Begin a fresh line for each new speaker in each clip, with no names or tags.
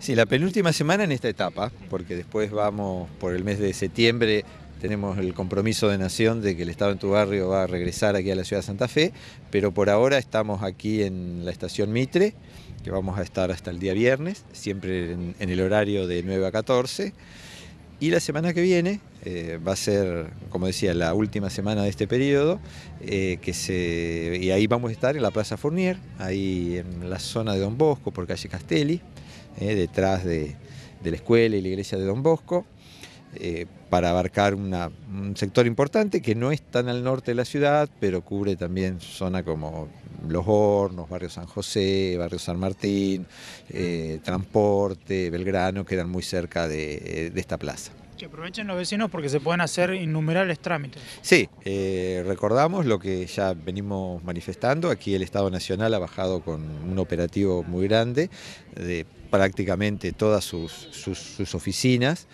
Sí, la penúltima semana en esta etapa, porque después vamos por el mes de septiembre tenemos el compromiso de Nación de que el Estado en tu barrio va a regresar aquí a la ciudad de Santa Fe, pero por ahora estamos aquí en la estación Mitre, que vamos a estar hasta el día viernes, siempre en, el horario de 9 a 14. Y la semana que viene eh, va a ser, como decía, la última semana de este periodo, eh, que y ahí vamos a estar en la Plaza Fournier, ahí en la zona de Don Bosco, por calle Castelli. Eh, detrás de, la escuela y la iglesia de Don Bosco, eh, para abarcar un sector importante que no es tan al norte de la ciudad, pero cubre también zona como Los Hornos, Barrio San José, Barrio San Martín, eh, Transporte, Belgrano, que muy cerca de esta plaza. Que aprovechen los vecinos porque se pueden hacer innumerables trámites. Sí, eh, recordamos lo que ya venimos manifestando, aquí el Estado Nacional ha bajado con un operativo muy grande de prácticamente todas sus, oficinas,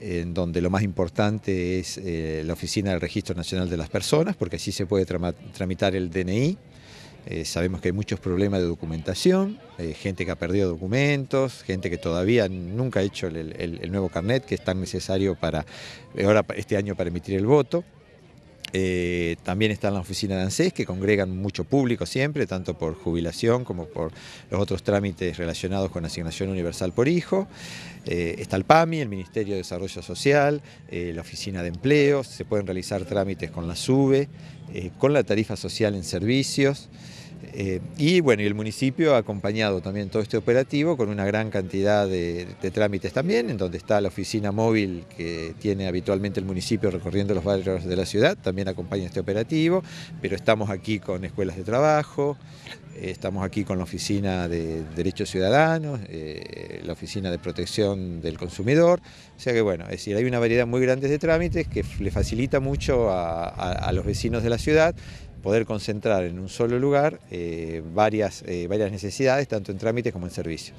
en donde lo más importante es eh, la oficina del Registro Nacional de las Personas, porque así se puede tramitar el DNI, eh, sabemos que hay muchos problemas de documentación, eh, gente que ha perdido documentos, gente que todavía nunca ha hecho el, nuevo carnet que es tan necesario para eh, ahora este año para emitir el voto también está la oficina de ANSES, que congregan mucho público siempre, tanto por jubilación como por los otros trámites relacionados con asignación universal por hijo. Eh, está el PAMI, el Ministerio de Desarrollo Social, eh, la Oficina de Empleos, se pueden realizar trámites con la SUBE, eh, con la tarifa social en servicios. Eh, y bueno, el municipio ha acompañado también todo este operativo con una gran cantidad de, trámites también, en donde está la oficina móvil que tiene habitualmente el municipio recorriendo los barrios de la ciudad, también acompaña este operativo, pero estamos aquí con escuelas de trabajo, eh, estamos aquí con la oficina de derechos ciudadanos, eh, la oficina de protección del consumidor, o sea que bueno, es decir, hay una variedad muy grande de trámites que le facilita mucho a los vecinos de la ciudad poder concentrar en un solo lugar eh, varias, eh, varias necesidades, tanto en trámites como en servicios.